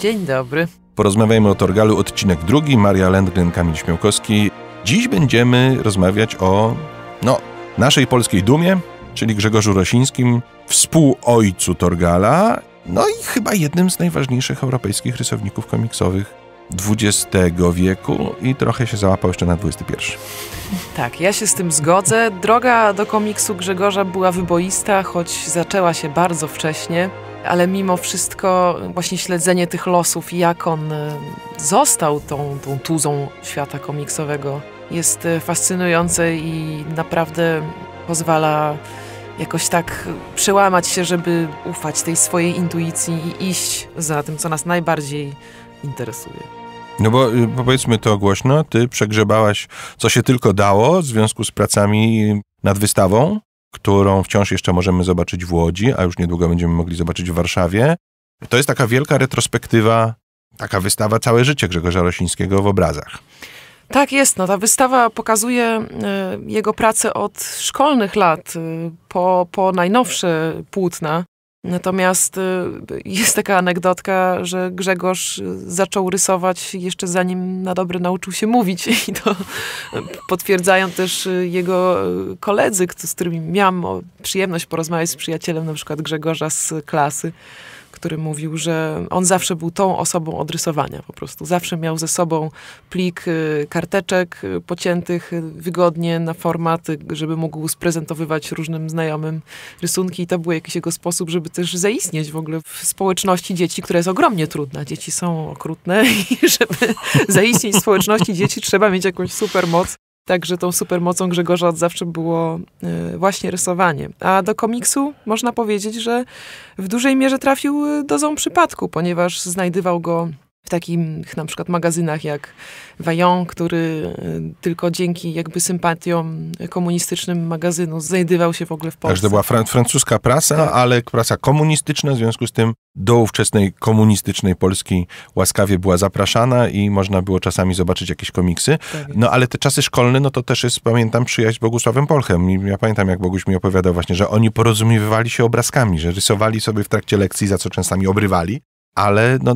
Dzień dobry. Porozmawiajmy o Torgalu, odcinek drugi. Maria Lendgren, Kamil Śmiałkowski. Dziś będziemy rozmawiać o, no, naszej polskiej dumie, czyli Grzegorzu Rosińskim, współojcu Torgala, no i chyba jednym z najważniejszych europejskich rysowników komiksowych XX wieku i trochę się załapał jeszcze na XXI. Tak, ja się z tym zgodzę. Droga do komiksu Grzegorza była wyboista, choć zaczęła się bardzo wcześnie ale mimo wszystko właśnie śledzenie tych losów i jak on e, został tą, tą tuzą świata komiksowego jest e, fascynujące i naprawdę pozwala jakoś tak przełamać się, żeby ufać tej swojej intuicji i iść za tym, co nas najbardziej interesuje. No bo y, powiedzmy to głośno, ty przegrzebałaś co się tylko dało w związku z pracami nad wystawą którą wciąż jeszcze możemy zobaczyć w Łodzi, a już niedługo będziemy mogli zobaczyć w Warszawie. To jest taka wielka retrospektywa, taka wystawa całe życie Grzegorza Rosińskiego w obrazach. Tak jest. No, ta wystawa pokazuje e, jego pracę od szkolnych lat e, po, po najnowsze płótna. Natomiast y, jest taka anegdotka, że Grzegorz y, zaczął rysować jeszcze zanim na dobre nauczył się mówić. I to potwierdzają też y, jego koledzy, z którymi miałam przyjemność porozmawiać z przyjacielem na przykład Grzegorza z klasy który mówił, że on zawsze był tą osobą odrysowania po prostu. Zawsze miał ze sobą plik y, karteczek y, pociętych y, wygodnie na format, żeby mógł sprezentowywać różnym znajomym rysunki i to był jakiś jego sposób, żeby też zaistnieć w ogóle w społeczności dzieci, która jest ogromnie trudna. Dzieci są okrutne i żeby zaistnieć w społeczności dzieci trzeba mieć jakąś super moc. Także tą supermocą Grzegorza od zawsze było e, właśnie rysowanie. A do komiksu można powiedzieć, że w dużej mierze trafił e, dozą przypadku, ponieważ znajdywał go w takich na przykład magazynach jak Vaillant, który e, tylko dzięki jakby sympatiom komunistycznym magazynu znajdywał się w ogóle w Polsce. Także to była fran francuska prasa, tak. ale prasa komunistyczna, w związku z tym do ówczesnej komunistycznej Polski łaskawie była zapraszana i można było czasami zobaczyć jakieś komiksy. Tak no ale te czasy szkolne, no to też jest, pamiętam, przyjaźń z Bogusławem Polchem. ja pamiętam, jak Boguś mi opowiadał właśnie, że oni porozumiewali się obrazkami, że rysowali sobie w trakcie lekcji, za co czasami obrywali ale no,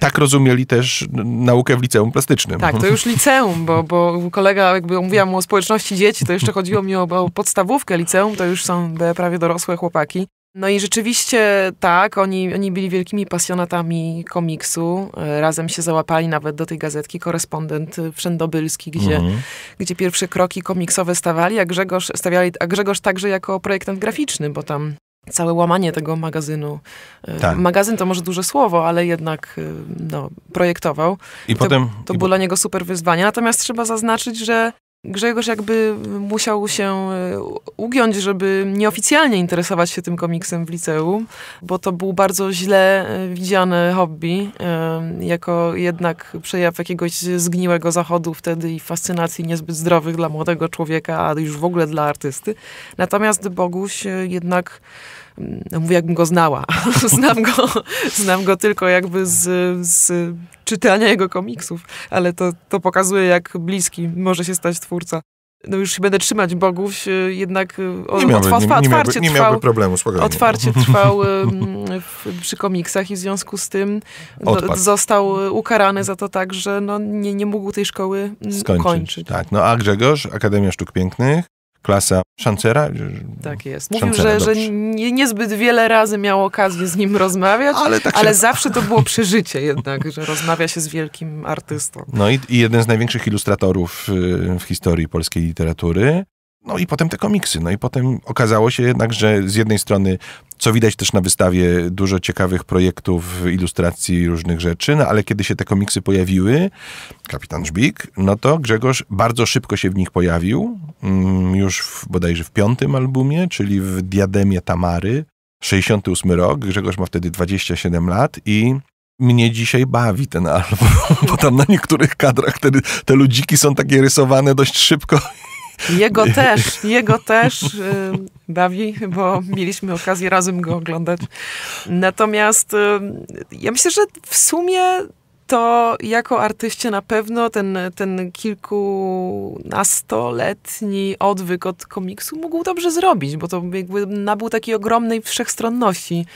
tak rozumieli też naukę w liceum plastycznym. Tak, to już liceum, bo, bo kolega, jakby mówiłam o społeczności dzieci, to jeszcze chodziło mi o, o podstawówkę liceum, to już są prawie dorosłe chłopaki. No i rzeczywiście tak, oni, oni byli wielkimi pasjonatami komiksu. E, razem się załapali nawet do tej gazetki korespondent e, wszędobylski, gdzie, mhm. gdzie pierwsze kroki komiksowe stawali, a Grzegorz, stawiali, a Grzegorz także jako projektant graficzny, bo tam całe łamanie tego magazynu. E, tak. Magazyn to może duże słowo, ale jednak e, no, projektował. I, potem, to, i było dla niego super wyzwanie. Natomiast trzeba zaznaczyć, że Grzegorz jakby musiał się e, ugiąć, żeby nieoficjalnie interesować się tym komiksem w liceum, bo to był bardzo źle e, widziane hobby, e, jako jednak przejaw jakiegoś zgniłego zachodu wtedy i fascynacji niezbyt zdrowych dla młodego człowieka, a już w ogóle dla artysty. Natomiast Boguś jednak no mówię, jakbym go znała. znam, go, znam go tylko jakby z, z czytania jego komiksów, ale to, to pokazuje, jak bliski może się stać twórca no już się będę trzymać Boguś. E, jednak e, on nie miałby, otwarcie nie, nie miałby, nie miałby problemu, spokojnie. Otwarcie trwał w, przy komiksach i w związku z tym no, został e, ukarany za to tak, że no, nie, nie mógł tej szkoły Skończyć. ukończyć. Tak, no a Grzegorz, Akademia Sztuk Pięknych, klasa szancera? Tak jest. Mówił, że, że nie, niezbyt wiele razy miał okazję z nim rozmawiać, ale, tak się... zawsze to było przeżycie jednak, że rozmawia się z wielkim artystą. No i, i jeden z największych ilustratorów y, w historii polskiej literatury. No i potem te komiksy. No i potem okazało się jednak, że z jednej strony, co widać też na wystawie, dużo ciekawych projektów, ilustracji, różnych rzeczy, no ale kiedy się te komiksy pojawiły, Kapitan Żbik, no to Grzegorz bardzo szybko się w nich pojawił, mm, już w, bodajże w piątym albumie, czyli w Diademie Tamary, 68 rok, Grzegorz ma wtedy 27 lat i mnie dzisiaj bawi ten album, bo tam na niektórych kadrach te, te ludziki są takie rysowane dość szybko jego też, jego też y, bawi, bo mieliśmy okazję razem go oglądać. Natomiast y, ja myślę, że w sumie to jako artyście na pewno ten, ten kilkunastoletni odwyk od komiksu mógł dobrze zrobić, bo to jakby nabył takiej ogromnej wszechstronności,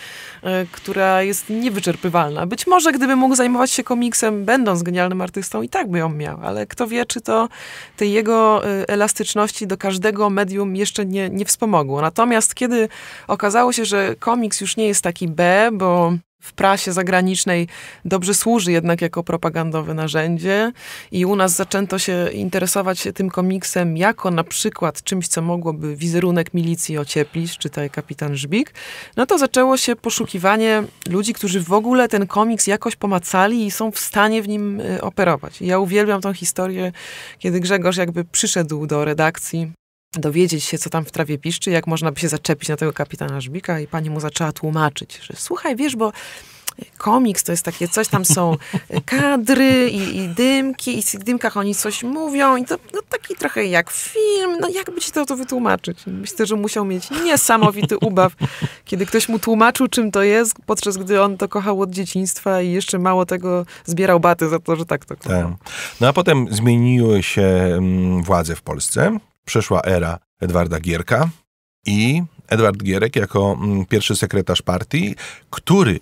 e, która jest niewyczerpywalna. Być może gdyby mógł zajmować się komiksem, będąc genialnym artystą, i tak by ją miał, ale kto wie, czy to tej jego e, elastyczności do każdego medium jeszcze nie, nie wspomogło. Natomiast kiedy okazało się, że komiks już nie jest taki B, bo w prasie zagranicznej dobrze służy jednak jako propagandowe narzędzie i u nas zaczęto się interesować tym komiksem jako na przykład czymś, co mogłoby wizerunek milicji ocieplić, czytaj kapitan Żbik, no to zaczęło się poszukiwanie ludzi, którzy w ogóle ten komiks jakoś pomacali i są w stanie w nim y, operować. ja uwielbiam tą historię, kiedy Grzegorz jakby przyszedł do redakcji dowiedzieć się, co tam w trawie piszczy, jak można by się zaczepić na tego kapitana Żbika i pani mu zaczęła tłumaczyć, że słuchaj, wiesz, bo komiks to jest takie coś, tam są kadry i, i dymki i w tych dymkach oni coś mówią i to no, taki trochę jak film, no jakby ci to, to wytłumaczyć? Myślę, że musiał mieć niesamowity ubaw, kiedy ktoś mu tłumaczył, czym to jest, podczas gdy on to kochał od dzieciństwa i jeszcze mało tego zbierał baty za to, że tak to kochał. Tak. No a potem zmieniły się mm, władze w Polsce, przyszła era Edwarda Gierka i Edward Gierek jako mm, pierwszy sekretarz partii, który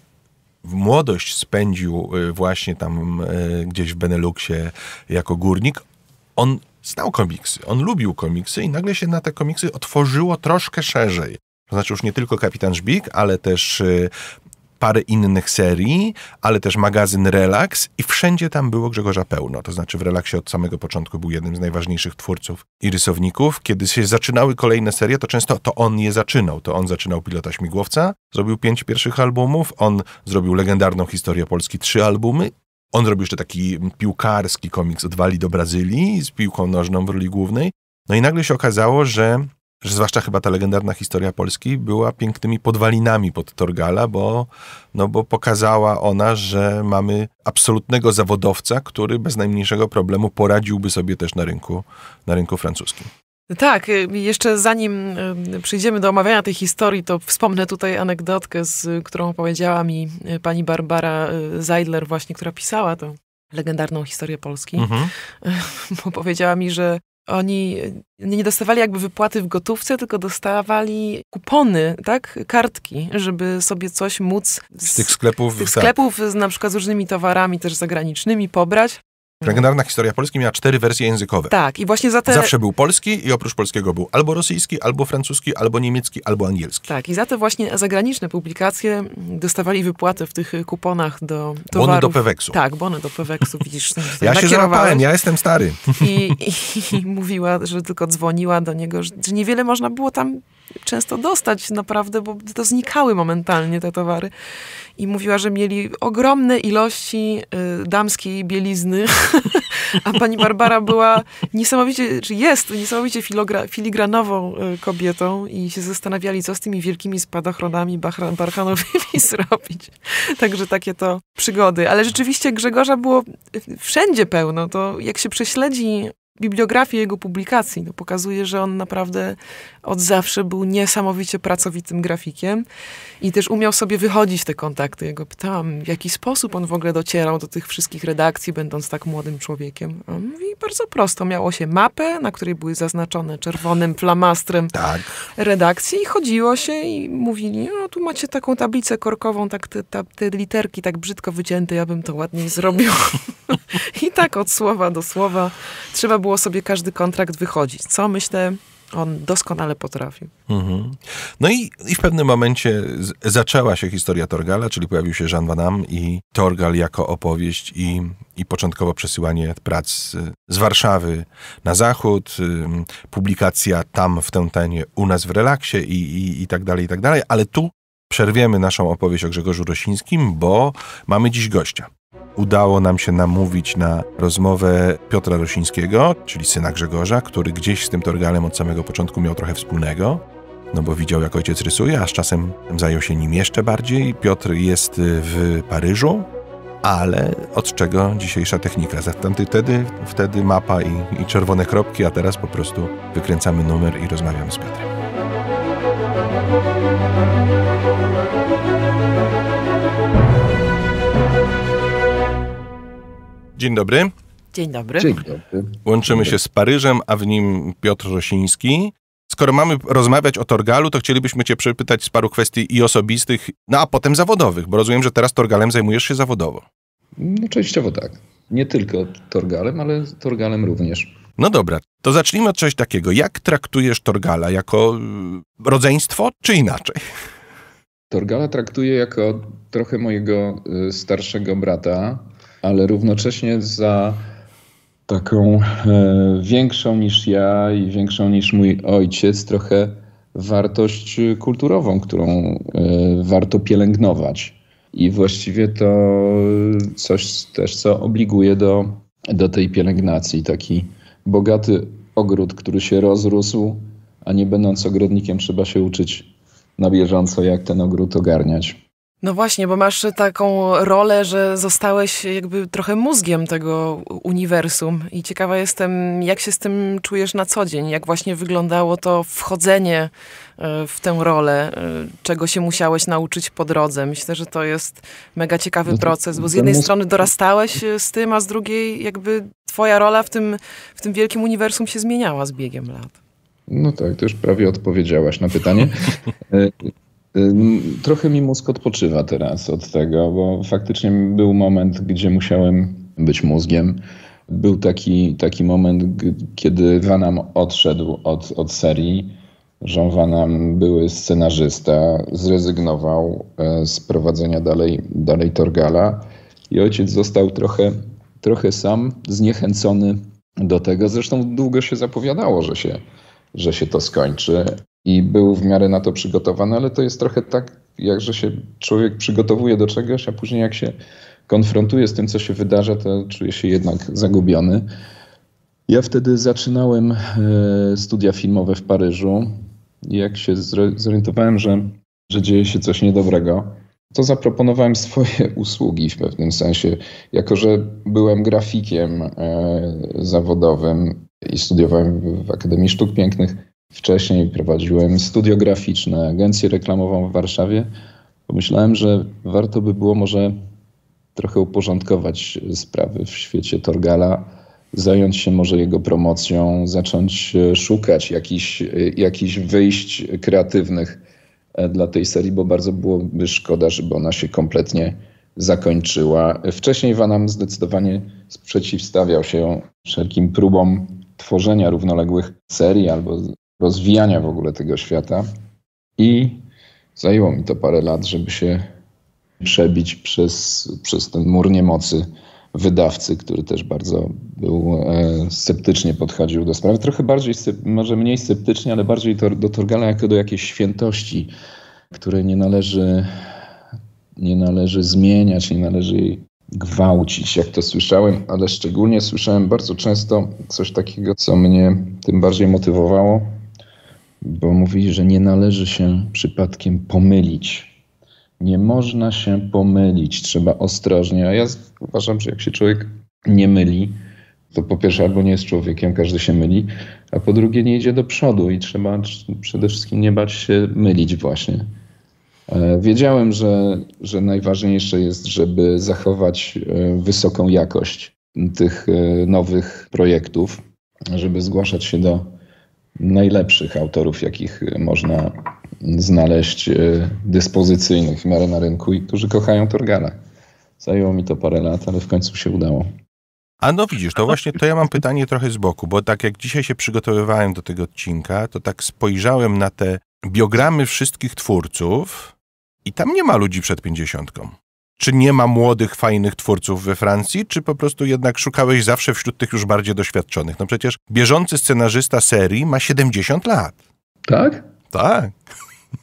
młodość spędził y, właśnie tam y, gdzieś w Beneluxie jako górnik. On znał komiksy, on lubił komiksy i nagle się na te komiksy otworzyło troszkę szerzej. To znaczy już nie tylko Kapitan Żbik, ale też y, parę innych serii, ale też magazyn Relax i wszędzie tam było Grzegorza pełno. To znaczy w Relaxie od samego początku był jednym z najważniejszych twórców i rysowników. Kiedy się zaczynały kolejne serie, to często to on je zaczynał. To on zaczynał Pilota Śmigłowca, zrobił pięć pierwszych albumów, on zrobił legendarną historię Polski, trzy albumy on zrobił jeszcze taki piłkarski komiks Odwali do Brazylii z piłką nożną w roli głównej. No i nagle się okazało, że że zwłaszcza chyba ta legendarna historia Polski była pięknymi podwalinami pod Torgala, bo, no bo pokazała ona, że mamy absolutnego zawodowca, który bez najmniejszego problemu poradziłby sobie też na rynku, na rynku francuskim. Tak, y, jeszcze zanim y, przyjdziemy do omawiania tej historii, to wspomnę tutaj anegdotkę, z którą opowiedziała mi y, pani Barbara Zeidler właśnie, która pisała tę legendarną historię Polski, mhm. bo powiedziała mi, że oni nie dostawali jakby wypłaty w gotówce, tylko dostawali kupony, tak? Kartki, żeby sobie coś móc z, z tych sklepów, z tych sklepów z, na przykład z różnymi towarami też zagranicznymi pobrać. Mhm. Legendarna historia Polski miała cztery wersje językowe. Tak, i właśnie za te... Zawsze był polski i oprócz polskiego był albo rosyjski, albo francuski, albo niemiecki, albo angielski. Tak, i za te właśnie zagraniczne publikacje dostawali wypłatę w tych kuponach do towarów. Bony do Peweksu. Tak, bony do Peweksu, widzisz. Tak ja się złapałem, ja jestem stary. I, i, I, mówiła, że tylko dzwoniła do niego, że niewiele można było tam często dostać naprawdę, bo to znikały momentalnie te towary. I mówiła, że mieli ogromne ilości y, damskiej bielizny, a pani Barbara była niesamowicie, czy jest niesamowicie filigranową y, kobietą i się zastanawiali, co z tymi wielkimi spadochronami barchanowymi zrobić. Także takie to przygody. Ale rzeczywiście Grzegorza było y, wszędzie pełno. To jak się prześledzi bibliografię jego publikacji. No, pokazuje, że on naprawdę od zawsze był niesamowicie pracowitym grafikiem i też umiał sobie wychodzić te kontakty. Jego ja pytałam, w jaki sposób on w ogóle docierał do tych wszystkich redakcji, będąc tak młodym człowiekiem. A on mówi, bardzo prosto. Miało się mapę, na której były zaznaczone czerwonym flamastrem tak. redakcji i chodziło się i mówili, no tu macie taką tablicę korkową, tak te, ta, te literki tak brzydko wycięte, ja bym to ładniej zrobił. I tak od słowa do słowa trzeba było było sobie każdy kontrakt wychodzić, co myślę on doskonale potrafi. Mhm. No i, i, w pewnym momencie z, zaczęła się historia Torgala, czyli pojawił się Jean Van Am i Torgal jako opowieść i, i początkowo przesyłanie prac z Warszawy na zachód, publikacja tam w Tętenie, u nas w relaksie i, i, i tak dalej, i tak dalej. Ale tu przerwiemy naszą opowieść o Grzegorzu Rosińskim, bo mamy dziś gościa udało nam się namówić na rozmowę Piotra Rosińskiego, czyli syna Grzegorza, który gdzieś z tym Torgalem od samego początku miał trochę wspólnego, no bo widział jak ojciec rysuje, a z czasem zajął się nim jeszcze bardziej. Piotr jest w Paryżu, ale od czego dzisiejsza technika? Wtedy, wtedy mapa i, i czerwone kropki, a teraz po prostu wykręcamy numer i rozmawiamy z Piotrem. Dzień dobry. Dzień dobry. Dzień dobry. Łączymy się z Paryżem, a w nim Piotr Rosiński. Skoro mamy rozmawiać o Torgalu, to chcielibyśmy Cię przepytać z paru kwestii i osobistych, no a potem zawodowych, bo rozumiem, że teraz Torgalem zajmujesz się zawodowo. No, częściowo tak. Nie tylko Torgalem, ale Torgalem również. No dobra, to zacznijmy od czegoś takiego. Jak traktujesz Torgala? Jako y, rodzeństwo, czy inaczej? Torgala traktuję jako trochę mojego y, starszego brata, ale równocześnie za taką e, większą niż ja i większą niż mój ojciec trochę wartość kulturową, którą e, warto pielęgnować. I właściwie to coś też, co obliguje do, do tej pielęgnacji. Taki bogaty ogród, który się rozrósł, a nie będąc ogrodnikiem, trzeba się uczyć na bieżąco, jak ten ogród ogarniać. No właśnie, bo masz taką rolę, że zostałeś jakby trochę mózgiem tego uniwersum i ciekawa jestem, jak się z tym czujesz na co dzień, jak właśnie wyglądało to wchodzenie e, w tę rolę, e, czego się musiałeś nauczyć po drodze. Myślę, że to jest mega ciekawy no proces, bo z jednej strony dorastałeś e, z tym, a z drugiej jakby twoja rola w tym, w tym wielkim uniwersum się zmieniała z biegiem lat. No tak, to już prawie odpowiedziałaś na pytanie. Trochę mi mózg odpoczywa teraz od tego, bo faktycznie był moment, gdzie musiałem być mózgiem. Był taki, taki moment, kiedy Vanam odszedł od, od serii. Jean Vanam, były scenarzysta, zrezygnował e, z prowadzenia dalej, dalej Torgala i ojciec został trochę, trochę sam, zniechęcony do tego. Zresztą długo się zapowiadało, że się, że się to skończy, i był w miarę na to przygotowany, ale to jest trochę tak, jakże się człowiek przygotowuje do czegoś, a później jak się konfrontuje z tym, co się wydarza, to czuje się jednak zagubiony. Ja wtedy zaczynałem e, studia filmowe w Paryżu. Jak się zorientowałem, że, że dzieje się coś niedobrego, to zaproponowałem swoje usługi w pewnym sensie. Jako, że byłem grafikiem e, zawodowym i studiowałem w Akademii Sztuk Pięknych, Wcześniej prowadziłem studio graficzne, agencję reklamową w Warszawie. Pomyślałem, że warto by było może trochę uporządkować sprawy w świecie Torgala, zająć się może jego promocją, zacząć e, szukać jakichś, e, jakichś wyjść kreatywnych e, dla tej serii, bo bardzo byłoby szkoda, żeby ona się kompletnie zakończyła. Wcześniej Vanam zdecydowanie sprzeciwstawiał się wszelkim próbom tworzenia równoległych serii albo rozwijania w ogóle tego świata i zajęło mi to parę lat, żeby się przebić przez, przez ten mur niemocy wydawcy, który też bardzo był e, sceptycznie podchodził do sprawy. Trochę bardziej, może mniej sceptycznie, ale bardziej to, do Torgala jako do jakiejś świętości, której nie należy, nie należy zmieniać, nie należy jej gwałcić, jak to słyszałem, ale szczególnie słyszałem bardzo często coś takiego, co mnie tym bardziej motywowało, bo mówi, że nie należy się przypadkiem pomylić. Nie można się pomylić, trzeba ostrożnie. A ja uważam, że jak się człowiek nie myli, to po pierwsze albo nie jest człowiekiem, każdy się myli, a po drugie nie idzie do przodu i trzeba przede wszystkim nie bać się mylić właśnie. E, wiedziałem, że, że najważniejsze jest, żeby zachować e, wysoką jakość tych e, nowych projektów, żeby zgłaszać się do najlepszych autorów, jakich y, można znaleźć y, dyspozycyjnych w miarę na rynku i którzy kochają Torgala. Zajęło mi to parę lat, ale w końcu się udało. A no widzisz, to właśnie to ja mam pytanie trochę z boku, bo tak jak dzisiaj się przygotowywałem do tego odcinka, to tak spojrzałem na te biogramy wszystkich twórców i tam nie ma ludzi przed pięćdziesiątką. Czy nie ma młodych, fajnych twórców we Francji, czy po prostu jednak szukałeś zawsze wśród tych już bardziej doświadczonych? No przecież bieżący scenarzysta serii ma 70 lat. Tak? Tak.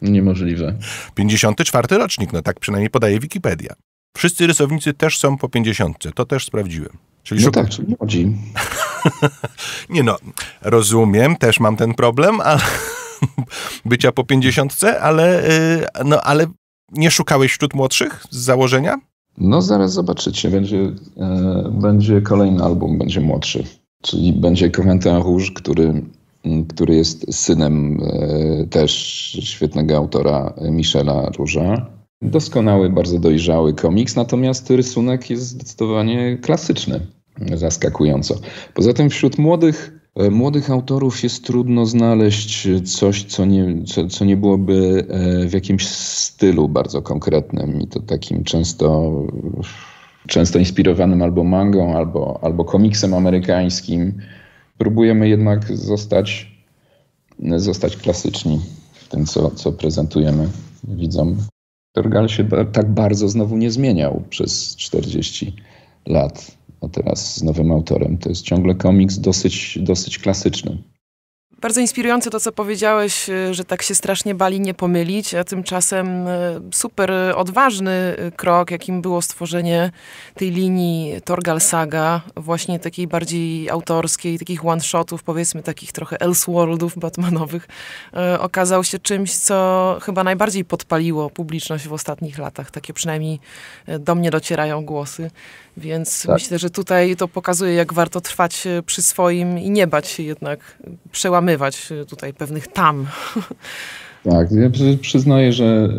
Niemożliwe. 54 rocznik, no tak przynajmniej podaje Wikipedia. Wszyscy rysownicy też są po 50. To też sprawdziłem. Czyli no szuka... tak, czyli młodzi. nie no, rozumiem, też mam ten problem, ale bycia po 50, ale, y, no, ale nie szukałeś wśród młodszych z założenia? No zaraz zobaczycie, będzie, e, będzie kolejny album, będzie młodszy. Czyli będzie Komentarz Róż, który, który jest synem e, też świetnego autora Michela Róża. Doskonały, bardzo dojrzały komiks, natomiast rysunek jest zdecydowanie klasyczny, zaskakująco. Poza tym wśród młodych E, młodych autorów jest trudno znaleźć e, coś, co nie, co, co, nie byłoby e, w jakimś stylu bardzo konkretnym i to takim często, często inspirowanym albo mangą, albo, albo komiksem amerykańskim. Próbujemy jednak zostać, zostać klasyczni w tym, co, co prezentujemy widzom. Torgal się tak bardzo znowu nie zmieniał przez 40 lat a teraz z nowym autorem. To jest ciągle komiks dosyć, dosyć klasyczny. Bardzo inspirujące to, co powiedziałeś, y, że tak się strasznie bali nie pomylić, a tymczasem y, super odważny y, krok, jakim było stworzenie tej linii Torgal Saga, właśnie takiej bardziej autorskiej, takich one-shotów, powiedzmy takich trochę Elseworldów Batmanowych, okazał się czymś, co chyba najbardziej podpaliło publiczność w ostatnich latach. Takie przynajmniej do mnie docierają głosy. Więc tak. myślę, że tutaj to pokazuje, jak warto trwać przy swoim i nie bać się jednak przełamywać tutaj pewnych tam. Tak, ja przyznaję, że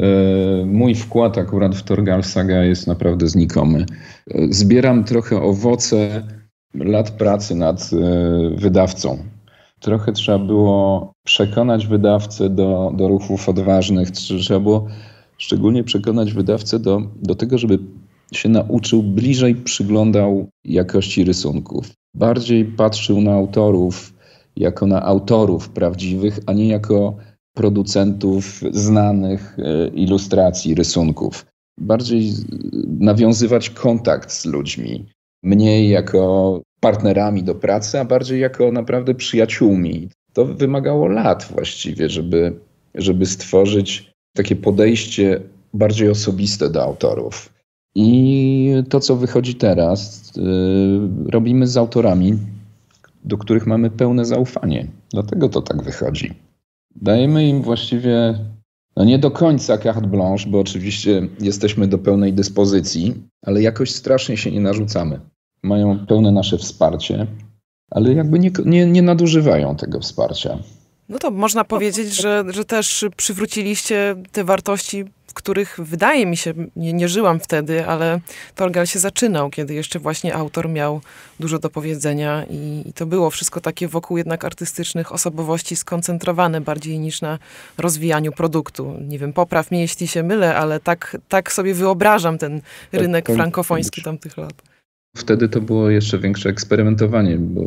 e, mój wkład akurat w Torgal Saga jest naprawdę znikomy. E, zbieram trochę owoce lat pracy nad e, wydawcą. Trochę trzeba było przekonać wydawcę do, do ruchów odważnych, trzeba było szczególnie przekonać wydawcę do, do tego, żeby się nauczył, bliżej przyglądał jakości rysunków, bardziej patrzył na autorów, jako na autorów prawdziwych, a nie jako producentów znanych e, ilustracji, rysunków. Bardziej nawiązywać kontakt z ludźmi, mniej jako partnerami do pracy, a bardziej jako naprawdę przyjaciółmi. To wymagało lat właściwie, żeby, żeby stworzyć takie podejście bardziej osobiste do autorów. I to, co wychodzi teraz, e, robimy z autorami do których mamy pełne zaufanie. Dlatego to tak wychodzi. Dajemy im właściwie, no nie do końca carte blanche, bo oczywiście jesteśmy do pełnej dyspozycji, ale jakoś strasznie się nie narzucamy. Mają pełne nasze wsparcie, ale jakby nie, nie, nie nadużywają tego wsparcia. No to można powiedzieć, że, że też przywróciliście te wartości w których wydaje mi się, nie, nie żyłam wtedy, ale Torgal się zaczynał, kiedy jeszcze właśnie autor miał dużo do powiedzenia i, i, to było wszystko takie wokół jednak artystycznych osobowości skoncentrowane bardziej niż na rozwijaniu produktu. Nie wiem, popraw mnie, jeśli się mylę, ale tak, tak sobie wyobrażam ten tak, rynek tak, frankofoński tamtych lat. Wtedy to było jeszcze większe eksperymentowanie, bo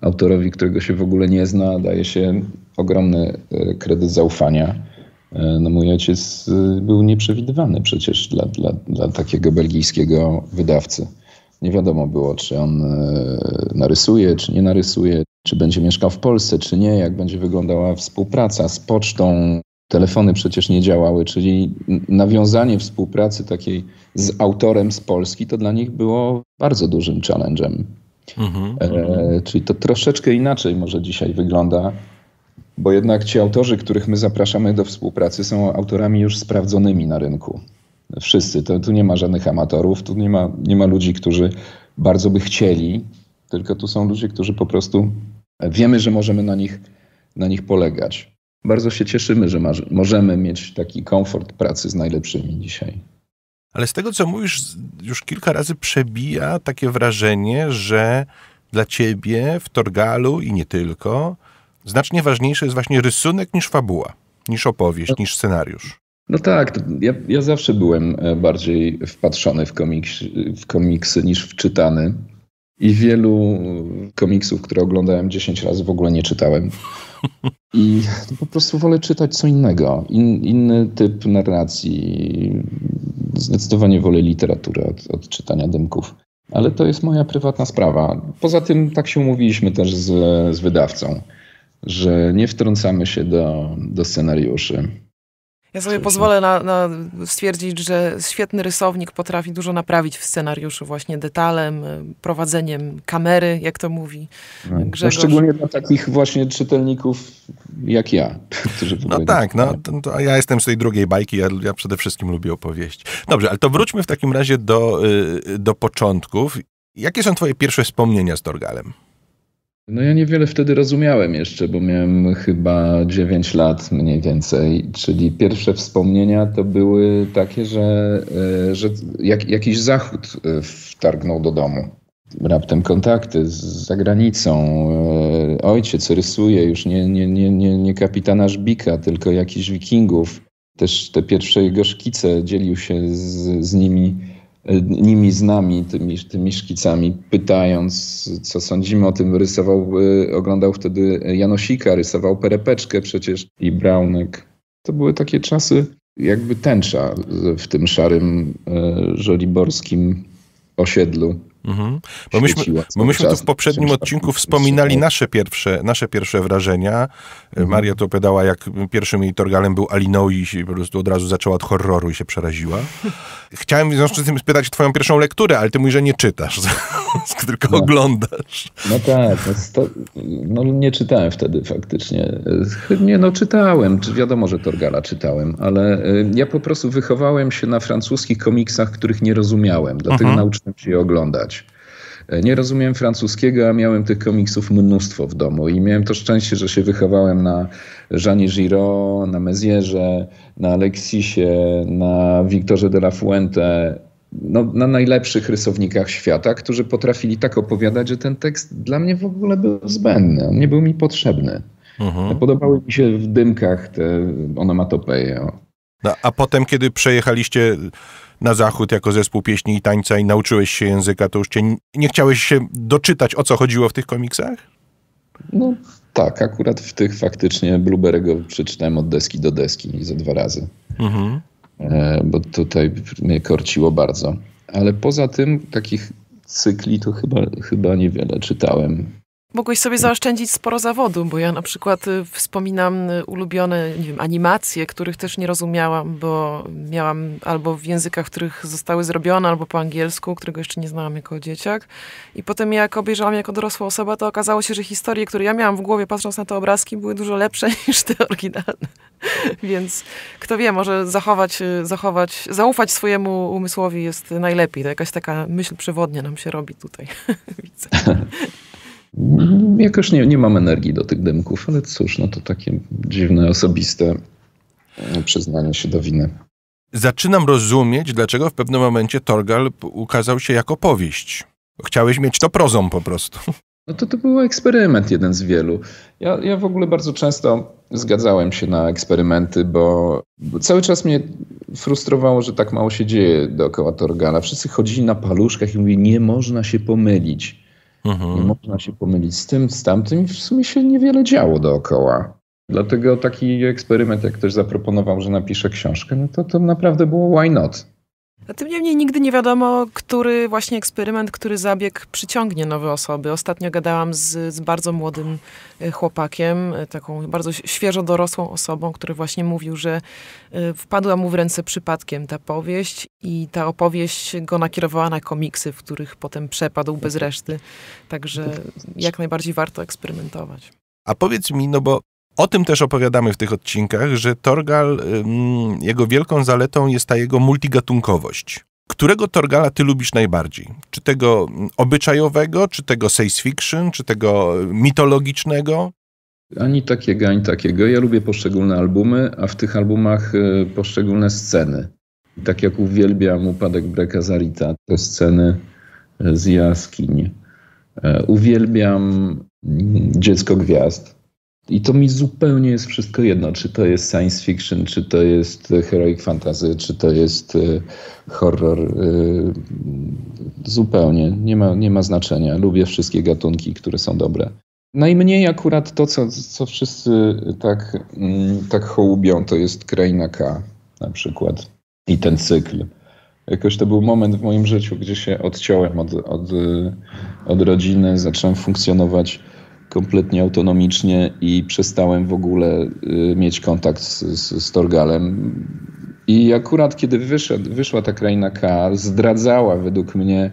autorowi, którego się w ogóle nie zna, daje się ogromny e, kredyt zaufania. E, no mój ojciec e, był nieprzewidywany przecież dla, dla, dla takiego belgijskiego wydawcy. Nie wiadomo było, czy on narysuje, czy nie narysuje, czy będzie mieszkał w Polsce, czy nie, jak będzie wyglądała współpraca z pocztą. Telefony przecież nie działały, czyli nawiązanie współpracy takiej z autorem z Polski to dla nich było bardzo dużym challengem. Mhm. E, czyli to troszeczkę inaczej może dzisiaj wygląda, bo jednak ci autorzy, których my zapraszamy do współpracy, są autorami już sprawdzonymi na rynku. Wszyscy. To, tu nie ma żadnych amatorów, tu nie ma, nie ma ludzi, którzy bardzo by chcieli, tylko tu są ludzie, którzy po prostu wiemy, że możemy na nich, na nich polegać. Bardzo się cieszymy, że możemy mieć taki komfort pracy z najlepszymi dzisiaj. Ale z tego, co mówisz, już kilka razy przebija takie wrażenie, że dla ciebie w Torgalu i nie tylko znacznie ważniejszy jest właśnie rysunek niż fabuła, niż opowieść, no. niż scenariusz. No tak, ja, ja zawsze byłem e, bardziej wpatrzony w, komiks, w komiksy niż wczytany. I wielu komiksów, które oglądałem 10 razy, w ogóle nie czytałem. I po prostu wolę czytać co innego. In, inny typ narracji, zdecydowanie wolę literaturę od, od czytania dymków. Ale to jest moja prywatna sprawa. Poza tym tak się umówiliśmy też z, z wydawcą, że nie wtrącamy się do, do scenariuszy. Ja sobie pozwolę na, na stwierdzić, że świetny rysownik potrafi dużo naprawić w scenariuszu właśnie detalem, y, prowadzeniem kamery, jak to mówi tak. no, Grzegorz. No, szczególnie dla takich właśnie czytelników jak ja. no tak, no, ja jestem z tej drugiej bajki, ja, ja, przede wszystkim lubię opowieści. Dobrze, ale to wróćmy w takim razie do, y, do początków. Jakie są twoje pierwsze wspomnienia z dorgalem? No ja niewiele wtedy rozumiałem jeszcze, bo miałem chyba 9 lat mniej więcej, czyli pierwsze wspomnienia to były takie, że, e, że jak, jakiś zachód e, wtargnął do domu. Raptem kontakty z zagranicą, e, ojciec rysuje już nie, nie, nie, nie, nie kapitana Żbika, tylko jakichś wikingów. Też te pierwsze jego szkice dzielił się z, z nimi nimi z nami, tymi, tymi szkicami, pytając, co sądzimy o tym, rysował, y, oglądał wtedy Janosika, rysował Perepeczkę przecież i Braunek. To były takie czasy jakby tęcza w tym szarym y, żoliborskim osiedlu. Mhm. Bo myśmy, bo myśmy tu w poprzednim odcinku wspominali nasze pierwsze, nasze pierwsze wrażenia. E, mhm. Maria to opowiadała, jak pierwszym jej torgalem był Alinoi i po prostu od razu zaczęła od horroru i się przeraziła. Chciałem w związku z tym spytać twoją pierwszą lekturę, ale ty mówisz, że nie czytasz, tylko no. oglądasz. No tak, no, no, nie czytałem wtedy faktycznie. E, nie, no czytałem, wiadomo, że Torgala czytałem, ale e, ja po prostu wychowałem się na francuskich komiksach, których nie rozumiałem, dlatego mhm. nauczyłem się je oglądać. E, nie rozumiem francuskiego, a miałem tych komiksów mnóstwo w domu i miałem to szczęście, że się wychowałem na Jeanie Giraud, na Mezierze, na Alexisie, na Wiktorze de la Fuente, no, na najlepszych rysownikach świata, którzy potrafili tak opowiadać, że ten tekst dla mnie w ogóle był zbędny, on nie był mi potrzebny. Mhm. Podobały mi się w dymkach te onomatopeje. No, a potem, kiedy przejechaliście na zachód jako zespół pieśni i tańca i nauczyłeś się języka, to już cię nie chciałeś się doczytać, o co chodziło w tych komiksach? No tak, akurat w tych faktycznie Blueberry'ego przeczytałem od deski do deski za dwa razy. Mhm. E, bo tutaj mnie korciło bardzo. Ale poza tym takich cykli to chyba, chyba niewiele czytałem. Mogłeś sobie zaoszczędzić sporo zawodu, bo ja na przykład y, wspominam y, ulubione wiem, animacje, których też nie rozumiałam, bo miałam albo w językach, w których zostały zrobione, albo po angielsku, którego jeszcze nie znałam jako dzieciak. I potem jak obejrzałam jako dorosła osoba, to okazało się, że historie, które ja miałam w głowie patrząc na te obrazki, były dużo lepsze niż te oryginalne. Więc kto wie, może zachować, y, zachować, zaufać swojemu umysłowi jest najlepiej. To jakaś taka myśl przewodnia nam się robi tutaj. Widzę. Jakoś nie, nie mam energii do tych dymków, ale cóż, no to takie dziwne, osobiste e, przyznanie się do winy. Zaczynam rozumieć, dlaczego w pewnym momencie Torgal ukazał się jako powieść. Chciałeś mieć to prozą po prostu. No to to był eksperyment jeden z wielu. Ja, ja w ogóle bardzo często zgadzałem się na eksperymenty, bo, bo, cały czas mnie frustrowało, że tak mało się dzieje dookoła Torgala. Wszyscy chodzili na paluszkach i mówili, nie można się pomylić. Mhm. Nie można się pomylić z tym, z tamtym i w sumie się niewiele działo dookoła. Dlatego taki eksperyment, jak ktoś zaproponował, że napisze książkę, no to to naprawdę było why not? A tym niemniej nigdy nie wiadomo, który właśnie eksperyment, który zabieg przyciągnie nowe osoby. Ostatnio gadałam z, z bardzo młodym e, chłopakiem, e, taką bardzo świeżo dorosłą osobą, który właśnie mówił, że e, wpadła mu w ręce przypadkiem ta powieść i ta opowieść go nakierowała na komiksy, w których potem przepadł bez reszty. Także jak najbardziej warto eksperymentować. A powiedz mi, no bo o tym też opowiadamy w tych odcinkach, że Torgal, jego wielką zaletą jest ta jego multigatunkowość. Którego Torgala ty lubisz najbardziej? Czy tego obyczajowego, czy tego science fiction, czy tego y, mitologicznego? Ani takiego, ani takiego. Ja lubię poszczególne albumy, a w tych albumach y, poszczególne sceny. Tak jak uwielbiam Upadek Breka Zarita, te sceny y, z jaskiń. E, uwielbiam mm, Dziecko Gwiazd. I to mi zupełnie jest wszystko jedno, czy to jest science fiction, czy to jest e, heroic fantasy, czy to jest e, horror. E, zupełnie, nie ma, nie ma znaczenia. Lubię wszystkie gatunki, które są dobre. Najmniej akurat to, co, co wszyscy tak, mm, tak hołubią, to jest Kraina K na przykład i ten cykl. Jakoś to był moment w moim życiu, gdzie się odciąłem od, od, od rodziny, zacząłem funkcjonować kompletnie autonomicznie i przestałem w ogóle y, mieć kontakt z, z, z Torgalem. I akurat kiedy wyszedł, wyszła ta kraina K, zdradzała według mnie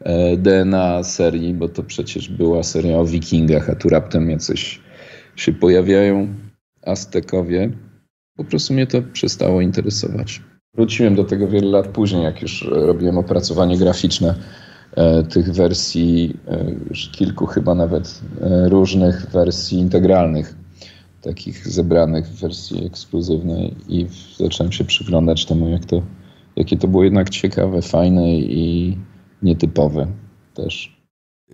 e, DNA serii, bo to przecież była seria o wikingach, a tu raptem jacyś się pojawiają Aztekowie. Po prostu mnie to przestało interesować. Wróciłem do tego wiele lat później, jak już e, robiłem opracowanie graficzne E, tych wersji, e, kilku chyba nawet e, różnych wersji integralnych, takich zebranych w wersji ekskluzywnej i zacząłem się przyglądać temu, jak to, jakie to było jednak ciekawe, fajne i nietypowe też.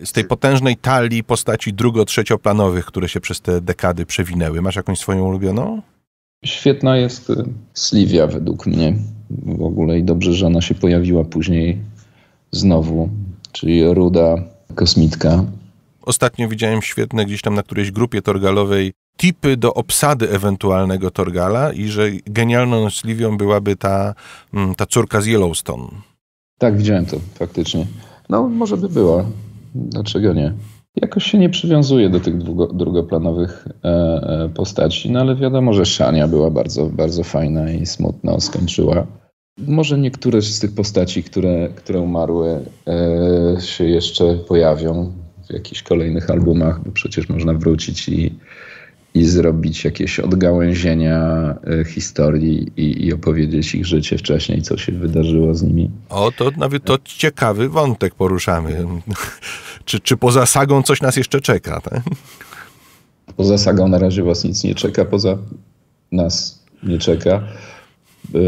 Z tej potężnej talii postaci drugo-trzecioplanowych, które się przez te dekady przewinęły, masz jakąś swoją ulubioną? Świetna jest Sliwia według mnie w ogóle i dobrze, że ona się pojawiła później znowu czyli ruda kosmitka. Ostatnio widziałem świetne gdzieś tam na którejś grupie torgalowej tipy do obsady ewentualnego torgala i że genialną śliwią byłaby ta, mm, ta córka z Yellowstone. Tak, widziałem to faktycznie. No, może by była. Dlaczego nie? Jakoś się nie przywiązuje do tych drugoplanowych e, e, postaci, no ale wiadomo, że Szania była bardzo, bardzo fajna i smutno skończyła może niektóre z tych postaci, które, które umarły, e, się jeszcze pojawią w jakichś kolejnych albumach, bo przecież można wrócić i, i zrobić jakieś odgałęzienia e, historii i, i, opowiedzieć ich życie wcześniej, co się wydarzyło z nimi. O, to nawet to ciekawy wątek poruszamy. czy, czy poza sagą coś nas jeszcze czeka? Tak? Poza sagą na razie was nic nie czeka, poza nas nie czeka. Y,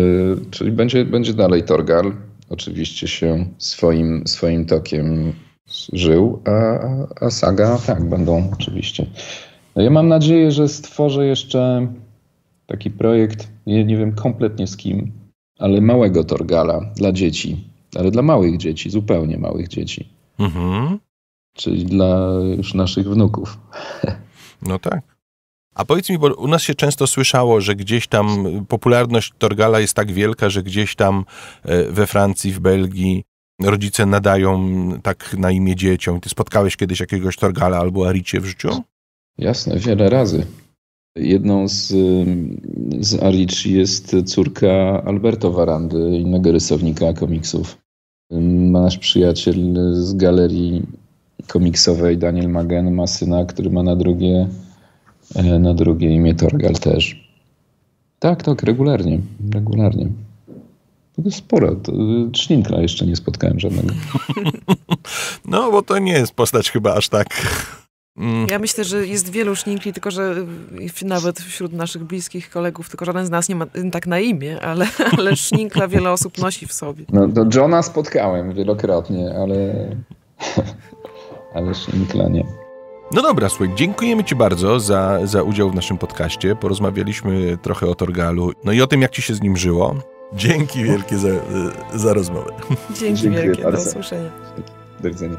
czyli będzie, będzie dalej Torgal, oczywiście się swoim, swoim tokiem żył, a, a saga tak, będą oczywiście. No ja mam nadzieję, że stworzę jeszcze taki projekt, nie, nie wiem kompletnie z kim, ale małego Torgala dla dzieci, ale dla małych dzieci, zupełnie małych dzieci. Mhm. Czyli dla już naszych wnuków. No tak. A powiedz mi, bo u nas się często słyszało, że gdzieś tam popularność Torgala jest tak wielka, że gdzieś tam e, we Francji, w Belgii rodzice nadają tak na imię dzieciom. Ty spotkałeś kiedyś jakiegoś Torgala albo Aricie w życiu? Jasne, wiele razy. Jedną z, z jest córka Alberto Warandy, innego rysownika komiksów. Nasz przyjaciel z galerii komiksowej, Daniel Magen, ma syna, który ma na drugie E, na drugie imię Torgal też. Tak, tak, regularnie, regularnie. To jest y, sporo. Trzcinkla jeszcze nie spotkałem żadnego. No, bo to nie jest postać chyba aż tak mm. Ja myślę, że jest wielu szninkli, tylko że nawet wśród naszych bliskich kolegów, tylko żaden z nas nie ma tak na imię, ale, ale szninkla wiele osób nosi w sobie. No do Johna spotkałem wielokrotnie, ale, ale szninkla nie. No dobra, słuchaj, dziękujemy Ci bardzo za, za udział w naszym podcaście. Porozmawialiśmy trochę o Torgalu, no i o tym, jak Ci się z nim żyło. Dzięki wielkie za, za rozmowę. Dzięki, Dzięki wielkie, bardzo. do usłyszenia. Do widzenia.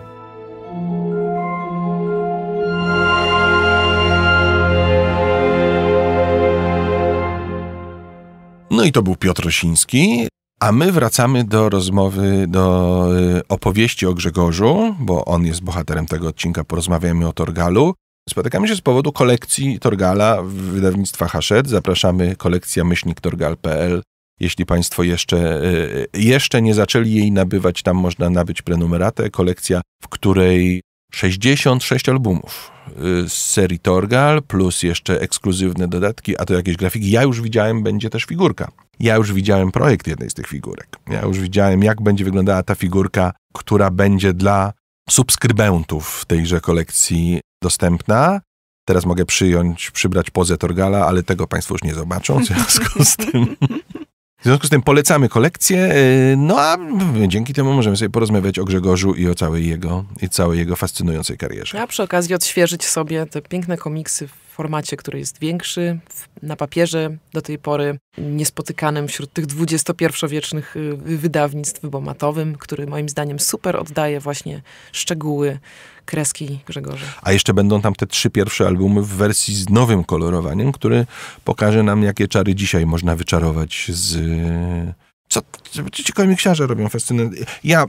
No i to był Piotr Rosiński. A my wracamy do rozmowy, do y, opowieści o Grzegorzu, bo on jest bohaterem tego odcinka. Porozmawiamy o Torgalu. Spotykamy się z powodu kolekcji Torgala w wydawnictwa Haszet. Zapraszamy kolekcja myślniktorgal.pl. Jeśli Państwo jeszcze, y, y, jeszcze nie zaczęli jej nabywać, tam można nabyć prenumeratę. Kolekcja, w której 66 albumów y, z serii Torgal, plus jeszcze ekskluzywne dodatki, a to jakieś grafiki. Ja już widziałem, będzie też figurka. Ja już widziałem projekt jednej z tych figurek. Ja już widziałem, jak będzie wyglądała ta figurka, która będzie dla subskrybentów tejże kolekcji dostępna. Teraz mogę przyjąć, przybrać pozę Torgala, ale tego Państwo już nie zobaczą, w związku z tym W związku z tym polecamy kolekcję, y, no a dzięki temu możemy sobie porozmawiać o Grzegorzu i o całej jego, i całej jego fascynującej karierze. A przy okazji odświeżyć sobie te piękne komiksy formacie, który jest większy, na papierze do tej pory niespotykanym wśród tych XXI-wiecznych y, wydawnictw bomatowym, który moim zdaniem super oddaje właśnie szczegóły kreski Grzegorza. A jeszcze będą tam te trzy pierwsze albumy w wersji z nowym kolorowaniem, który pokaże nam, jakie czary dzisiaj można wyczarować z... Y, co ci komiksiarze robią festyny? Ja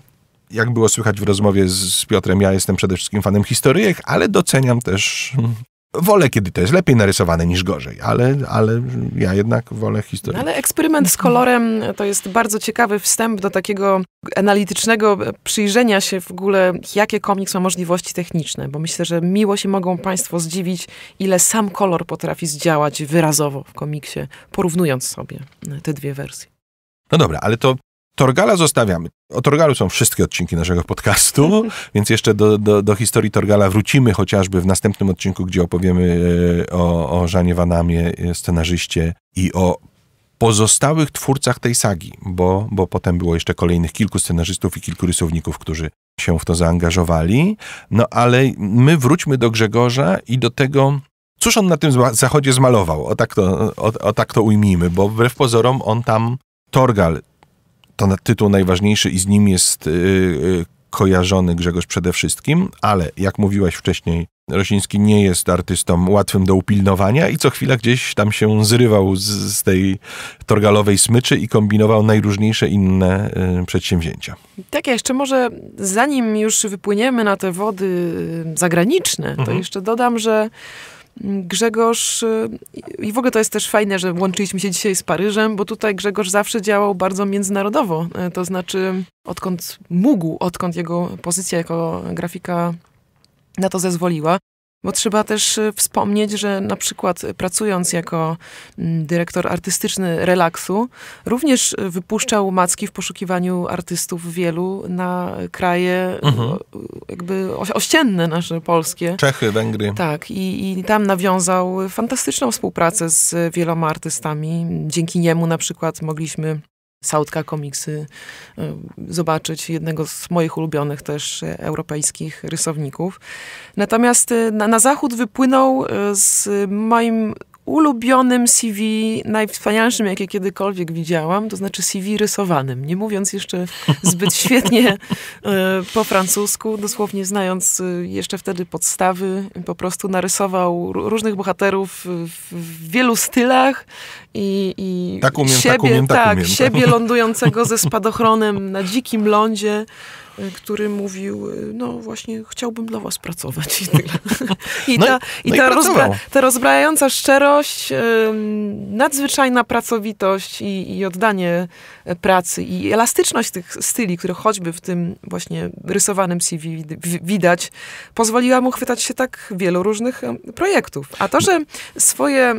jak było słychać w rozmowie z, Piotrem, ja jestem przede wszystkim fanem historyjek, ale doceniam też mm, Wolę, kiedy to jest lepiej narysowane niż gorzej, ale, ale ja jednak wolę historię. No, ale eksperyment z kolorem to jest bardzo ciekawy wstęp do takiego analitycznego przyjrzenia się w ogóle, jakie komiks ma możliwości techniczne, bo myślę, że miło się mogą Państwo zdziwić, ile sam kolor potrafi zdziałać wyrazowo w komiksie, porównując sobie te dwie wersje. No dobra, ale to Torgala zostawiamy. O Torgalu są wszystkie odcinki naszego podcastu, więc jeszcze do, do, do, historii Torgala wrócimy chociażby w następnym odcinku, gdzie opowiemy e, o, o Żanie Wanamie, e, scenarzyście i o pozostałych twórcach tej sagi, bo, bo potem było jeszcze kolejnych kilku scenarzystów i kilku rysowników, którzy się w to zaangażowali. No ale my wróćmy do Grzegorza i do tego, cóż on na tym zachodzie zmalował. O tak to, o, o tak to ujmijmy, bo wbrew pozorom on tam Torgal to tytuł najważniejszy i z nim jest y, y, kojarzony Grzegorz przede wszystkim, ale jak mówiłaś wcześniej, Rosiński nie jest artystą łatwym do upilnowania i co chwila gdzieś tam się zrywał z, z tej torgalowej smyczy i kombinował najróżniejsze inne y, przedsięwzięcia. Tak, ja jeszcze może zanim już wypłyniemy na te wody y, zagraniczne, to mhm. jeszcze dodam, że Grzegorz, y, i w ogóle to jest też fajne, że łączyliśmy się dzisiaj z Paryżem, bo tutaj Grzegorz zawsze działał bardzo międzynarodowo. E, to znaczy, odkąd mógł, odkąd jego pozycja jako grafika na to zezwoliła, bo trzeba też y, wspomnieć, że na przykład y, pracując jako mm, dyrektor artystyczny relaksu, również y, wypuszczał macki w poszukiwaniu artystów wielu na kraje mhm. jakby ościenne nasze polskie. Czechy, Węgry. Tak, i, i tam nawiązał fantastyczną współpracę z wieloma artystami. Dzięki niemu na przykład mogliśmy Sautka komiksy, y, zobaczyć jednego z moich ulubionych też y, europejskich rysowników. Natomiast y, na, na zachód wypłynął z moim ulubionym CV, najwspanialszym, jakie kiedykolwiek widziałam, to znaczy CV rysowanym. Nie mówiąc jeszcze zbyt świetnie e, po francusku, dosłownie znając e, jeszcze wtedy podstawy, po prostu narysował różnych bohaterów w wielu stylach i, i tak umiem, tak siebie, tak, umiem, tak, tak umiem. siebie lądującego ze spadochronem na dzikim lądzie Y, który mówił, y, no właśnie chciałbym dla was pracować i tyle. I, no ta, i, ta, i no rozbra ta, rozbrajająca szczerość, nadzwyczajna pracowitość i, i oddanie e, pracy i elastyczność tych styli, które choćby w tym właśnie rysowanym CV widać, pozwoliła mu chwytać się tak wielu różnych projektów. A to, że swoje,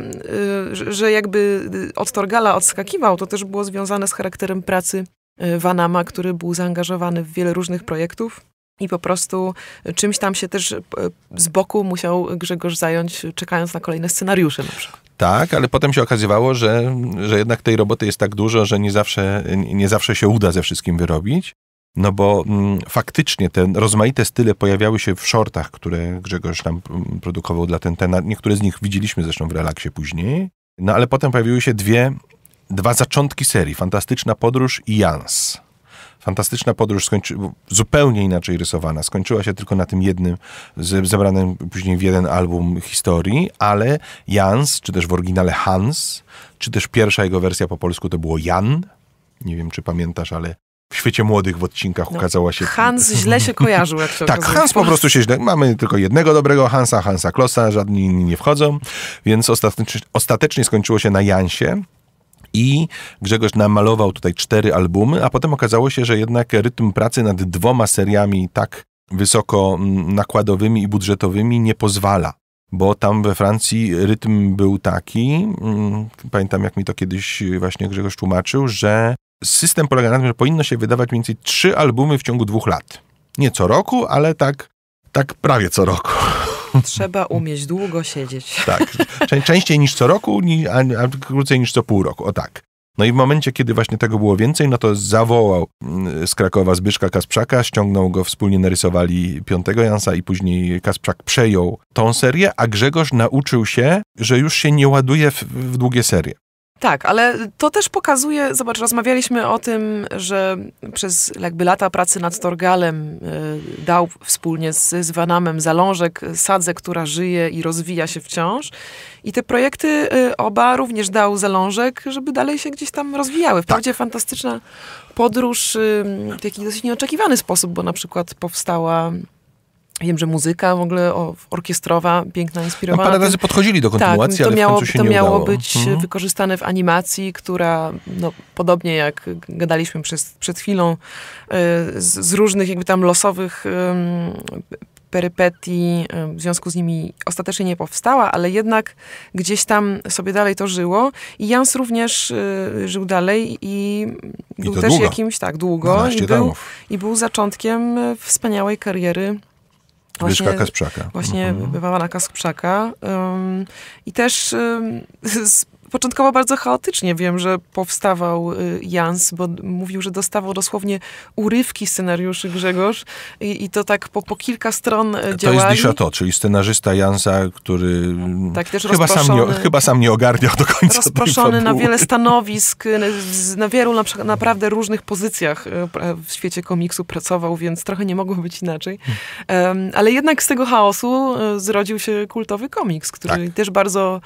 y, że jakby od Torgala odskakiwał, to też było związane z charakterem pracy Vanama, y, który był zaangażowany w wiele różnych projektów. I po prostu y, czymś tam się też y, z boku musiał Grzegorz zająć, czekając na kolejne scenariusze na przykład. Tak, ale potem się okazywało, że, że jednak tej roboty jest tak dużo, że nie zawsze, nie zawsze się uda ze wszystkim wyrobić. No bo m, mm, faktycznie te rozmaite style pojawiały się w shortach, które Grzegorz nam mm, produkował dla ten temat. Niektóre z nich widzieliśmy zresztą w relaksie później. No ale potem pojawiły się dwie dwa zaczątki serii, Fantastyczna Podróż i Jans. Fantastyczna podróż skończy, zupełnie inaczej rysowana. Skończyła się tylko na tym jednym, zebranym później w jeden album historii, ale Jans, czy też w oryginale Hans, czy też pierwsza jego wersja po polsku to było Jan. Nie wiem, czy pamiętasz, ale w świecie młodych w odcinkach no, ukazała się. Hans źle się kojarzył, jak się Tak, okazuje. Hans po prostu się źle. Mamy tylko jednego dobrego Hansa, Hansa Klossa, żadni inni nie wchodzą, więc ostatecznie, ostatecznie skończyło się na Jansie. I Grzegorz namalował tutaj cztery albumy, a potem okazało się, że jednak rytm pracy nad dwoma seriami tak wysoko mm, nakładowymi i budżetowymi nie pozwala. Bo tam we Francji rytm był taki, mm, pamiętam jak mi to kiedyś właśnie Grzegorz tłumaczył, że system polega na tym, że powinno się wydawać mniej więcej trzy albumy w ciągu dwóch lat. Nie co roku, ale tak, tak prawie co roku trzeba umieć długo siedzieć. Tak, częściej niż co roku, a krócej niż co pół roku, o tak. No i w momencie, kiedy właśnie tego było więcej, no to zawołał mm, z Krakowa Zbyszka Kasprzaka, ściągnął go, wspólnie narysowali piątego Jansa i później Kasprzak przejął tą serię, a Grzegorz nauczył się, że już się nie ładuje w, w długie serie. Tak, ale to też pokazuje, zobacz, rozmawialiśmy o tym, że przez jakby lata pracy nad Torgalem y, dał wspólnie z, z Vanamem zalążek, sadzę, która żyje i rozwija się wciąż. I te projekty y, oba również dał zalążek, żeby dalej się gdzieś tam rozwijały. Tak. Wprawdzie tak. fantastyczna podróż y, w jakiś dosyć nieoczekiwany sposób, bo na przykład powstała Wiem, że muzyka w ogóle orkiestrowa, piękna, no, inspirowana. No, parę razy podchodzili do kontynuacji, tak, to miało, to miało udało. być mhm. wykorzystane w animacji, która no, podobnie jak gadaliśmy przez, przed chwilą, e, z, z, różnych jakby tam losowych perypetii, e, w związku z nimi ostatecznie nie powstała, ale jednak gdzieś tam sobie dalej to żyło. I Jans również y, żył dalej i był też długo. jakimś, tak, długo. I był, I był zaczątkiem wspaniałej kariery Właśnie, Byszka Kasprzaka. Właśnie mhm. na Kasprzaka. Um, I też um, z początkowo bardzo chaotycznie. Wiem, że powstawał y, Jans, bo mówił, że dostawał dosłownie urywki scenariuszy Grzegorz i, i to tak po, po kilka stron działali. Y, to jest to, czyli scenarzysta Jansa, który tak, też chyba, sam nie, chyba sam nie ogarniał do końca Rozproszony na wiele stanowisk, y, na wielu na, naprawdę różnych pozycjach w świecie komiksu pracował, więc trochę nie mogło być inaczej. Hmm. ale jednak z tego chaosu zrodził się kultowy komiks, który tak. też bardzo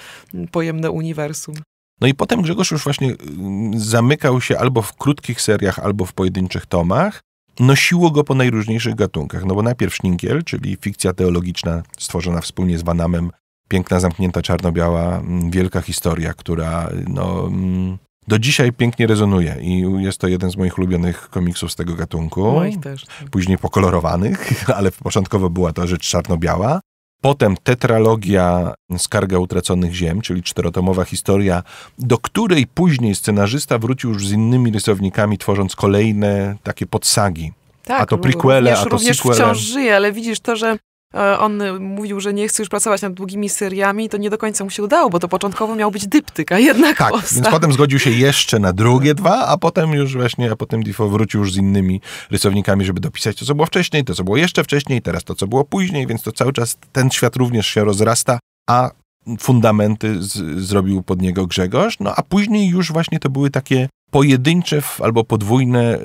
pojemne uniwersum. No i potem Grzegorz już właśnie mm, zamykał się albo w krótkich seriach, albo w pojedynczych tomach. Nosiło go po najróżniejszych gatunkach, no bo najpierw Szninkiel, czyli fikcja teologiczna stworzona wspólnie z Banamem, piękna, zamknięta, czarno-biała, mm, wielka historia, która no, mm, do dzisiaj pięknie rezonuje i jest to jeden z moich ulubionych komiksów z tego gatunku. Moich no też. Tak. Później pokolorowanych, ale początkowo była to rzecz czarno-biała. Potem tetralogia Skarga Utraconych Ziem, czyli czterotomowa historia, do której później scenarzysta wrócił już z innymi rysownikami, tworząc kolejne takie podsagi. Tak, a to prequele, również, a to sequele. Również wciąż żyje, ale widzisz to, że E, on mówił, że nie chce już pracować nad długimi seriami, to nie do końca mu się udało, bo to początkowo miał być dyptyk, a jednak Tak, powstał. więc potem zgodził się jeszcze na drugie dwa, a potem już właśnie, a potem Defoe wrócił już z innymi rysownikami, żeby dopisać to, co było wcześniej, to, co było jeszcze wcześniej, teraz to, co było później, więc to cały czas ten świat również się rozrasta, a fundamenty z, zrobił pod niego Grzegorz, no a później już właśnie to były takie pojedyncze albo podwójne,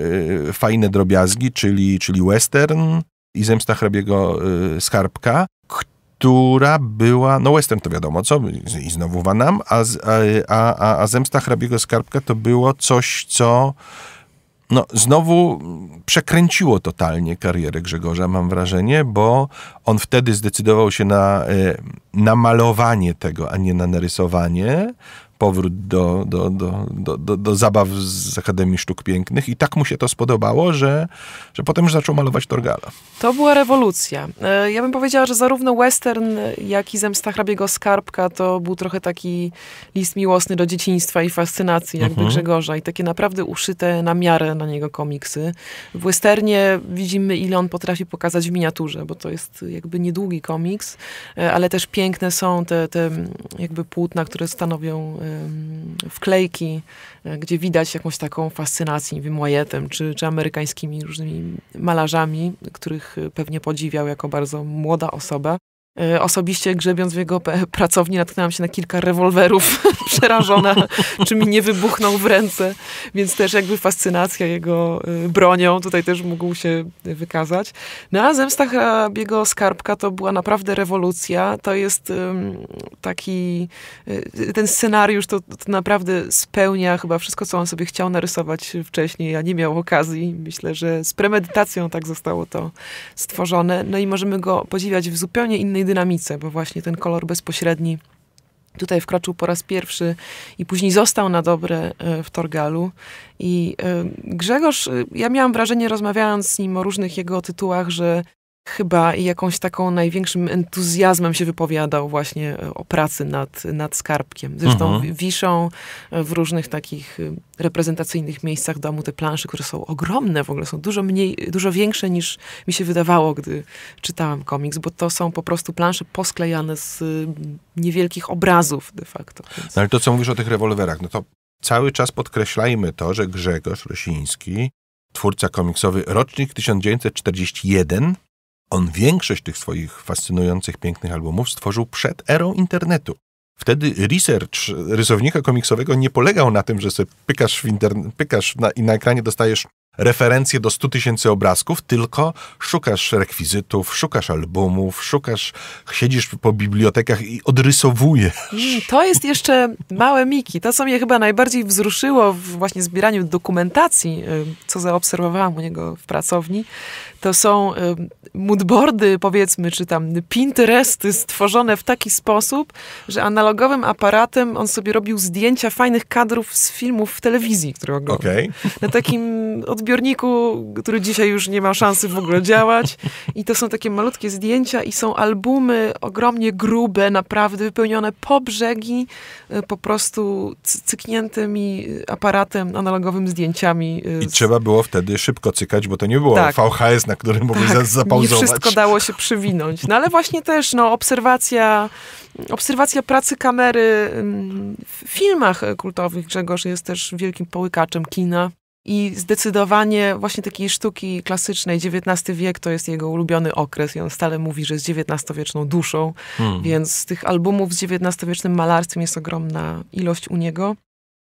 y, fajne drobiazgi, czyli, czyli western, i Zemsta hrabiego y, Skarbka, która była, no western to wiadomo co, i znowu Wanam, a, a, a, a Zemsta hrabiego Skarbka to było coś, co no, znowu przekręciło totalnie karierę Grzegorza, mam wrażenie, bo on wtedy zdecydował się na, y, na malowanie tego, a nie na narysowanie powrót do, do, do, do, do, zabaw z Akademii Sztuk Pięknych i tak mu się to spodobało, że, że potem już zaczął malować Torgala. To była rewolucja. E, ja bym powiedziała, że zarówno western, jak i Zemsta hrabiego Skarbka to był trochę taki list miłosny do dzieciństwa i fascynacji jakby mhm. Grzegorza i takie naprawdę uszyte na miarę na niego komiksy. W westernie widzimy, ile on potrafi pokazać w miniaturze, bo to jest jakby niedługi komiks, e, ale też piękne są te, te jakby płótna, które stanowią e, wklejki, e, gdzie widać jakąś taką fascynację wiem, Wymoyetem czy, czy amerykańskimi różnymi malarzami, których e, pewnie podziwiał jako bardzo młoda osoba. E, osobiście grzebiąc w jego pracowni natknęłam się na kilka rewolwerów, przerażona, czy mi nie wybuchnął w ręce, więc też jakby fascynacja jego e, bronią tutaj też mógł się wykazać. No a Zemsta hrabiego Skarbka to była naprawdę rewolucja, to jest taki, e, ten scenariusz to, to naprawdę spełnia chyba wszystko, co on sobie chciał narysować wcześniej, ja nie miał okazji. Myślę, że z premedytacją tak zostało to stworzone, no i możemy go podziwiać w zupełnie innej dynamice, bo właśnie ten kolor bezpośredni tutaj wkroczył po raz pierwszy i później został na dobre e, w Torgalu. I e, Grzegorz, e, ja miałam wrażenie, rozmawiając z nim o różnych jego tytułach, że chyba jakąś taką największym entuzjazmem się wypowiadał właśnie e, o pracy nad, nad skarbkiem. Zresztą mhm. wiszą e, w różnych takich e, reprezentacyjnych miejscach domu te plansze, które są ogromne w ogóle, są dużo mniej, dużo większe niż mi się wydawało, gdy czytałam komiks, bo to są po prostu plansze posklejane z niewielkich obrazów de facto. Więc... No ale to, co mówisz o tych rewolwerach, no to cały czas podkreślajmy to, że Grzegorz Rosiński, twórca komiksowy, rocznik 1941, on większość tych swoich fascynujących, pięknych albumów stworzył przed erą internetu. Wtedy research rysownika komiksowego nie polegał na tym, że sobie pykasz, w interne- pykasz na, i na ekranie dostajesz referencje do 100 tysięcy obrazków, tylko szukasz rekwizytów, szukasz albumów, szukasz, siedzisz po bibliotekach i odrysowujesz. Mm, to jest jeszcze małe miki. To, co mnie chyba najbardziej wzruszyło w właśnie zbieraniu dokumentacji, y, co zaobserwowałam u niego w pracowni, to są y, moodboardy, powiedzmy, czy tam Pinteresty stworzone w taki sposób, że analogowym aparatem on sobie robił zdjęcia fajnych kadrów z filmów w telewizji, które oglądał. Okay. Na takim od zbiorniku, który dzisiaj już nie ma szansy w ogóle działać. I to są takie malutkie zdjęcia i są albumy ogromnie grube, naprawdę wypełnione po brzegi, e, po prostu cykniętymi e, aparatem analogowym zdjęciami. E, I trzeba było wtedy szybko cykać, bo to nie było tak. VHS, na którym mogłeś tak, zapauzować. Nie wszystko dało się przywinąć. No ale właśnie też no, obserwacja obserwacja pracy kamery mm, w filmach kultowych. Grzegorz jest też wielkim połykaczem kina. I zdecydowanie właśnie takiej sztuki klasycznej, XIX wiek to jest jego ulubiony okres i on stale mówi, że jest XIX-wieczną duszą, hmm. więc tych albumów z XIX-wiecznym malarstwem jest ogromna ilość u niego.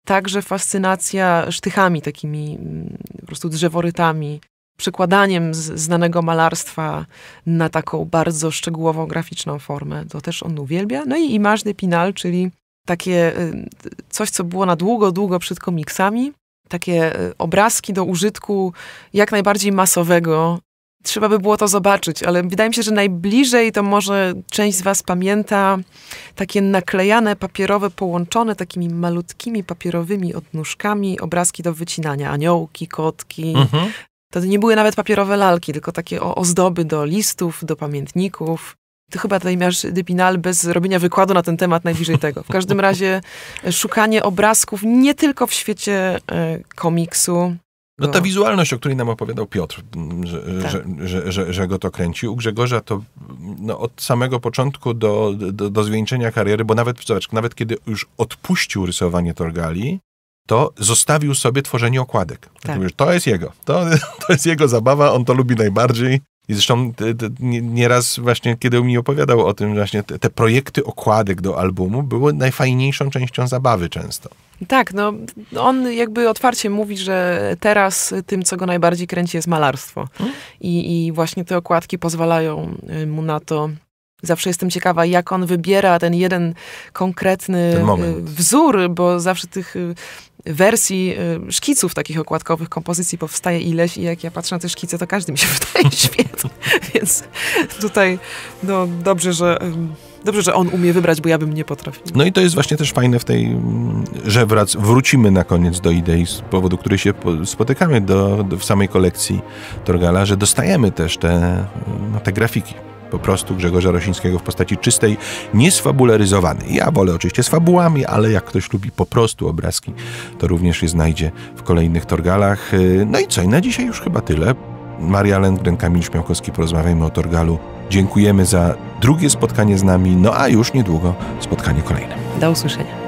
Także fascynacja sztychami, takimi mm, po prostu drzeworytami, przekładaniem znanego malarstwa na taką bardzo szczegółową graficzną formę. To też on uwielbia. No i image de Pinal, czyli takie y, coś, co było na długo, długo przed komiksami, takie e, obrazki do użytku jak najbardziej masowego. Trzeba by było to zobaczyć, ale wydaje mi się, że najbliżej to może część z Was pamięta takie naklejane papierowe, połączone takimi malutkimi papierowymi odnóżkami obrazki do wycinania aniołki, kotki. Mhm. To nie były nawet papierowe lalki, tylko takie ozdoby do listów, do pamiętników. Ty chyba tutaj miałeś Depinal bez robienia wykładu na ten temat najbliżej tego. W każdym razie e, szukanie obrazków nie tylko w świecie e, komiksu, no ta wizualność, o której nam opowiadał Piotr, tak. że, że, że, że, go to kręci. U Grzegorza to no, od samego początku do, do, do zwieńczenia kariery, bo nawet, zobacz, nawet kiedy już odpuścił rysowanie Torgali, to zostawił sobie tworzenie okładek. Tak. To jest jego. To, to jest jego zabawa, on to lubi najbardziej. I zresztą nieraz właśnie, kiedy mi opowiadał o tym, właśnie te, te projekty okładek do albumu były najfajniejszą częścią zabawy często. Tak, no on jakby otwarcie mówi, że teraz tym, co go najbardziej kręci, jest malarstwo. Hmm? I, I właśnie te okładki pozwalają y, mu na to Zawsze jestem ciekawa, jak on wybiera ten jeden konkretny ten y, wzór, bo zawsze tych y, wersji y, szkiców takich okładkowych kompozycji powstaje ileś i jak ja patrzę na te szkice, to każdy mi się wydaje świetny. Więc tutaj no, dobrze, że dobrze, że on umie wybrać, bo ja bym nie potrafił. No i to jest właśnie też fajne w tej mm, wrac Wrócimy na koniec do idei, z powodu której się spotykamy do, do w samej kolekcji Torgala, że dostajemy też te, no, te grafiki po prostu Grzegorza Rosińskiego w postaci czystej, niesfabularyzowanej. Ja wolę oczywiście z fabułami, ale jak ktoś lubi po prostu obrazki, to również je znajdzie w kolejnych Torgalach. Y, no i co, i na dzisiaj już chyba tyle. Maria Lengren, Kamil Śmiałkowski, porozmawiajmy o Torgalu. Dziękujemy za drugie spotkanie z nami, no a już niedługo spotkanie kolejne. Do usłyszenia.